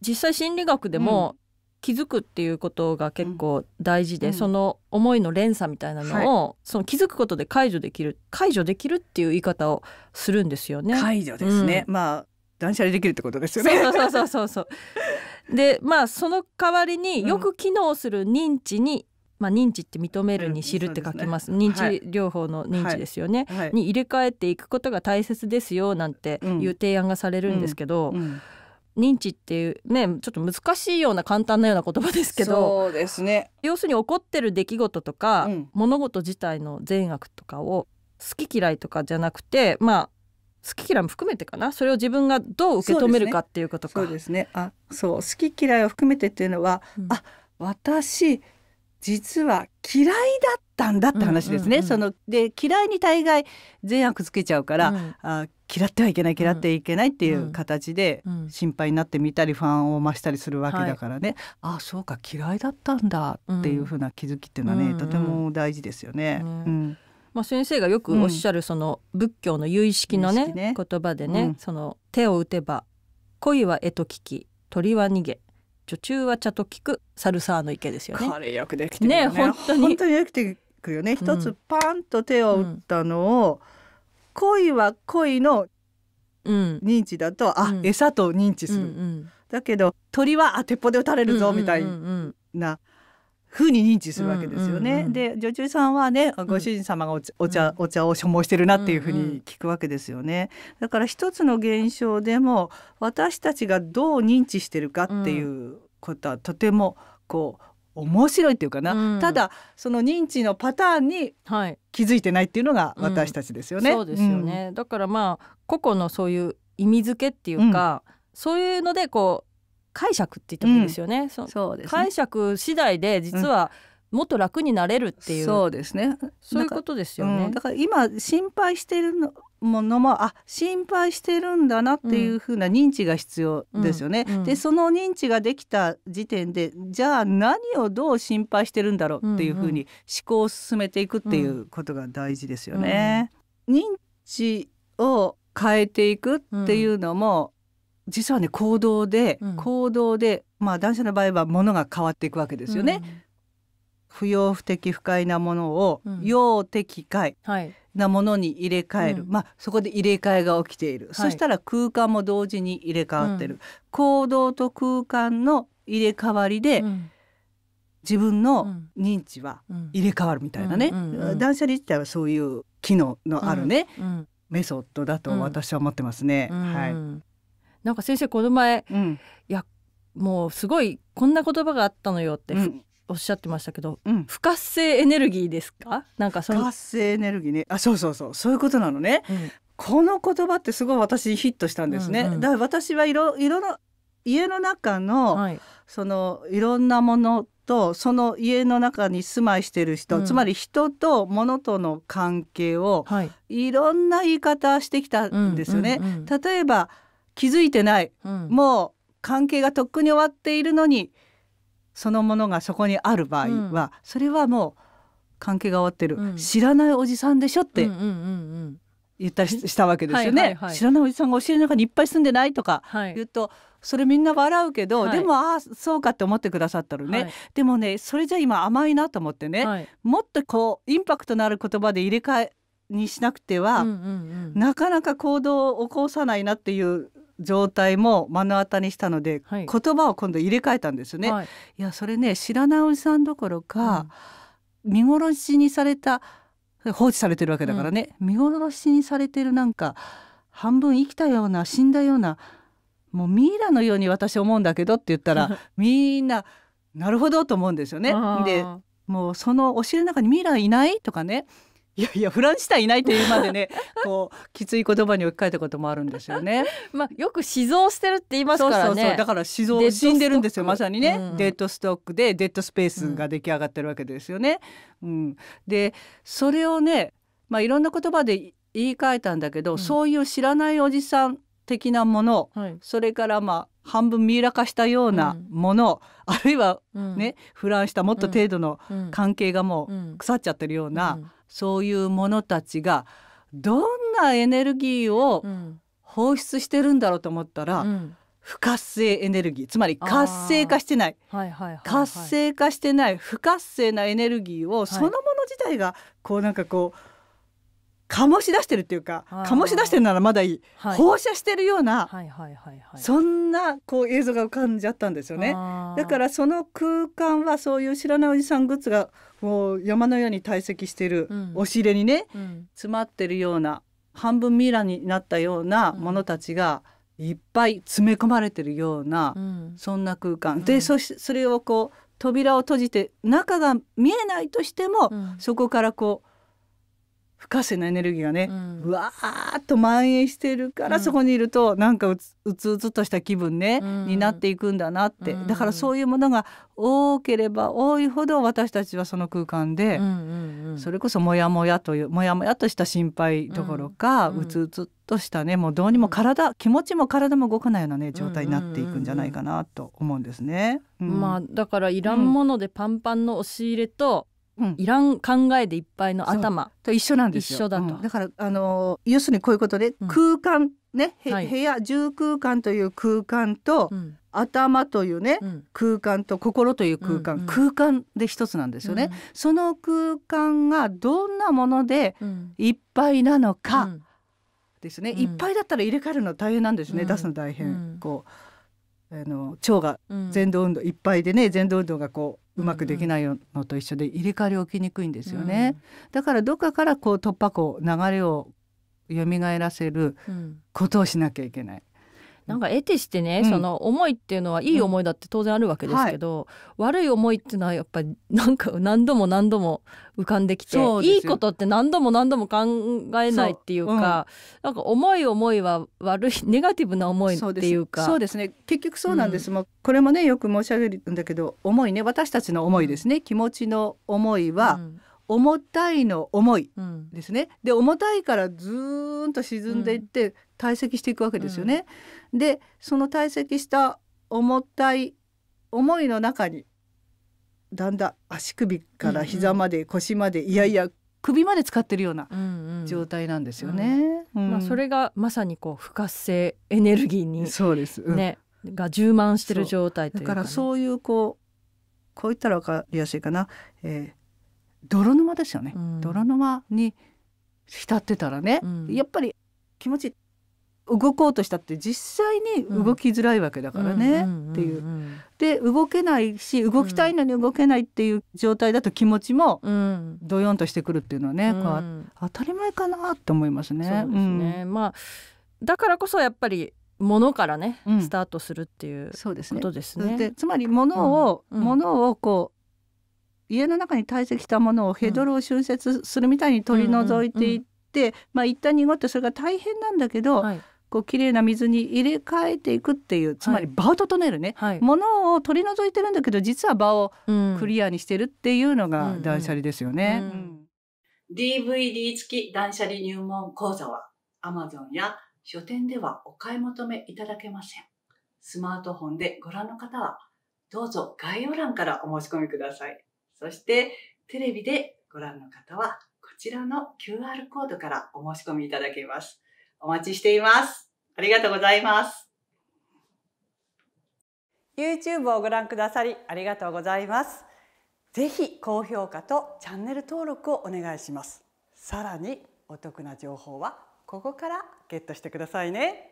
実際心理学でも、気づくっていうことが結構大事で、うん、その思いの連鎖みたいなのを、はい、その気づくことで解除できる解除できるっていう言い方をするんですよね。解除ですね、うん、まあ断捨離できるってことですよね。そうそうそうそう でまあその代わりによく機能する認知に、うん、まあ、認知って認めるに知るって書きますうんすね、認知療法の認知ですよね、はいはい、に入れ替えていくことが大切ですよなんていう提案がされるんですけど、認知っていうねちょっと難しいような簡単なような言葉ですけどそうですね要するに起こってる出来事とか、うん、物事自体の善悪とかを好き嫌いとかじゃなくてまあ好き嫌いも含めてかなそれを自分がどう受け止めるかっていうことか。そうですね、ね、あそう好き嫌いを含めてっていうのは、うん、あ私実は嫌いだっったんだって話ですね。うんうんうん、そので嫌いに大概善悪つけちゃうから、うん、あ嫌ってはいけない嫌ってはいけないっていう形で心配になってみたり不安を増したりするわけだからね、はい、ああそうか嫌いだったんだっていうふうな気づきっていうのはね、うんうん、とても大事ですよね。うんまあ、先生がよくおっしゃるその仏教の有意識のねね、言葉でね、その手を打てば恋は絵と聞き鳥は逃げ女中は茶と聞くサルサーの池ですよね。これよくできてるねね本当に本当によくてくよね一つパンと手を打ったのを、恋は恋の認知だと、あ、餌と認知する、だけど鳥は鉄砲で撃たれるぞみたいな。ふうに認知するわけですよね。で女中さんはねご主人様がお茶,、お茶お茶を所望してるなっていうふうに聞くわけですよね。だから一つの現象でも私たちがどう認知してるかっていうことはとてもこう面白いっていうかな、うん、ただその認知のパターンに気づいてないっていうのが私たちですよね。うん、そうですよね、うん、だからまあ個々のそういう意味付けっていうか、そういうのでこう解釈って言ったもいいですよね。そうです、ね、解釈次第で実は、うんもっと楽になれるっていうそうですねそういうことですよね、うん、だから今心配してるのものもあ心配してるんだなっていうふうな認知が必要ですよね。うんうん、でその認知ができた時点でじゃあ何をどう心配してるんだろうっていうふうに思考を進めていくっていうことが大事ですよね。認知を変えていくっていうのも、実はね行動で、行動でまあ男性の場合はものが変わっていくわけですよね。不要不的不快なものを要的快なものに入れ替える、うん、まあ、そこで入れ替えが起きている、はい、そしたら空間も同時に入れ替わってる、うん、行動と空間の入れ替わりで、自分の認知は入れ替わるみたいなね、断捨離自体はそういう機能のあるね、うん、メソッドだと私は思ってますね。はい、なんか先生この前、いやもうすごいこんな言葉があったのよって、うん、おっしゃってましたけど、うん、不活性エネルギーですかなんかその活性エネルギーねあそうそうそうそういうことなのね、うん、この言葉ってすごい私ヒットしたんですね、うんうん、だから私はいろいろな家の中の、はい、そのいろんなものとその家の中に住まいしてる人、うん、つまり人と物との関係を、はい、いろんな言い方してきたんですよね、うんうんうん、例えば気づいてない、うん、もう関係がとっくに終わっているのにそのものがそこにある場合は、それはもう関係が終わってる、うん、知らないおじさんでしょって言ったりしたわけですよね。知らないおじさんが教えの中にいっぱい住んでないとか言うと、はい、それみんな笑うけど、はい、でもああそうかって思ってくださったるね、はい、でもねそれじゃ今甘いなと思ってね、もっとこうインパクトのある言葉で入れ替えにしなくては、なかなか行動を起こさないなっていう状態も目の当たりにしたので、はい、言葉を今度入れ替えたんですね。はい、いやそれね知らないおじさんどころか、うん、見殺しにされた放置されてるわけだからね、うん、見殺しにされてるなんか半分生きたような死んだようなもうミイラのように私思うんだけどって言ったら みんななるほどと思うんですよね。でもうそのお尻の中にミイラいないとかねいやいやフランスタンいないというまでね こうきつい言葉に置き換えたこともあるんですよね。まあよく死蔵してるって言いますからね。そうそうそうだから死蔵死んでるんですよまさにね、うん、デッドストックでデッドスペースが出来上がってるわけですよね。うん、うん、でそれをねまあいろんな言葉で言い換えたんだけど、うん、そういう知らないおじさん的なもの、はい、それからまあ半分ミイラ化したようなもの、うん、あるいはね、腐、う、乱、ん、したもっと程度の関係がもう腐っちゃってるような、うん、そういうものたちがどんなエネルギーを放出してるんだろうと思ったら、うん、不活性エネルギーつまり活性化してないい、活性化してない不活性なエネルギーをそのもの自体がこうなんかこう、はい醸し出してるっていうか醸し出してるならまだいい、はい、放射してるような、はいはいはいはい、そんなこう映像が浮かんじゃったんですよねだからその空間はそういう知らないおじさんグッズがもう山のように堆積してる、うん、押し入れにね、うん、詰まってるような半分ミイラになったようなものたちが、いっぱい詰め込まれてるような、うん、そんな空間、でそそれをこう扉を閉じて中が見えないとしても、そこからこう不可せなエネルギーがね、うん、わーっと蔓延してるから、うん、そこにいるとなんかうつうつとした気分ね、うん、になっていくんだなって、だからそういうものが多ければ多いほど私たちはその空間で、それこそモヤモヤというモヤモヤとした心配どころか、うつうつとしたねもうどうにも体、気持ちも体も動かないようなね状態になっていくんじゃないかなと思うんですね。まあだからいらんものでパンパンの押し入れと、いらん考えでいっぱいの頭と一緒なんですよ。だうん、だからあの要するにこういうことで、うん、空間ね、はい、部屋住空間という空間と、うん、頭というね、空間と心という空間、うんうん、空間で一つなんですよね、うん、その空間がどんなものでいっぱいなのかですね、いっぱいだったら入れ替えるの大変なんですね、出すの大変、こう。あの腸が全動運動いっぱいでね、全ん、動運動がこううまくできないのと一緒で入れ替わり起きにくいんですよね、うん、だからどっかからこう突破口流れを蘇らせることをしなきゃいけない、なんか得てしてね、うん、その思いっていうのはいい思いだって当然あるわけですけど、うんはい、悪い思いっていうのはやっぱりなんか 何度も何度も浮かんできていいことって何度も何度も考えないっていうか、ううん、なんか思い思いは悪いネガティブな思いっていうかそうですね結局そうなんです、もうん、これもねよく申し上げるんだけど思いね私たちの思いですね気持ちの思いは、重たいの重いですね、うん、で重たいからずーんと沈んでいって、うん、堆積していくわけですよね。うん、でその堆積した重たい思いの中にだんだん足首から膝まで腰まで、うんうん、いやいや首まで使ってるような状態なんですよね。まあ、それがまさにこう不活性エネルギーに、そうです、うん、ねが充満してる状態というか、ね、だからそういうこうこういったら分かりやすいかな、えー、泥沼ですよね、泥沼に浸ってたらね、やっぱり気持ち動こうとしたって実際に動きづらいわけだからねっていう。で動けないし動きたいのに動けないっていう状態だと気持ちもどよんとしてくるっていうのはね、うん、当たり前かなって思いますね。そうですね、まあだからこそやっぱり物からね、うん、スタートするっていうことですね。ですねでつまり物を、も、う、の、ん、をこう家の中に堆積したものをヘドロを浚渫するみたいに取り除いていって、うんうんうん、まあ一旦濁ってそれが大変なんだけど、はい、こう綺麗な水に入れ替えていくっていうつまり場を整えるね、はい、ものを取り除いてるんだけど実は場をクリアにしてるっていうのが断捨離ですよね。DVD 付き断捨離入門講座は Amazon や書店ではお買い求めいただけません。スマートフォンでご覧の方はどうぞ概要欄からお申し込みください。そしてテレビでご覧の方はこちらの QR コードからお申し込みいただけます。お待ちしています。ありがとうございます。YouTube をご覧くださりありがとうございます。ぜひ高評価とチャンネル登録をお願いします。さらにお得な情報はここからゲットしてくださいね。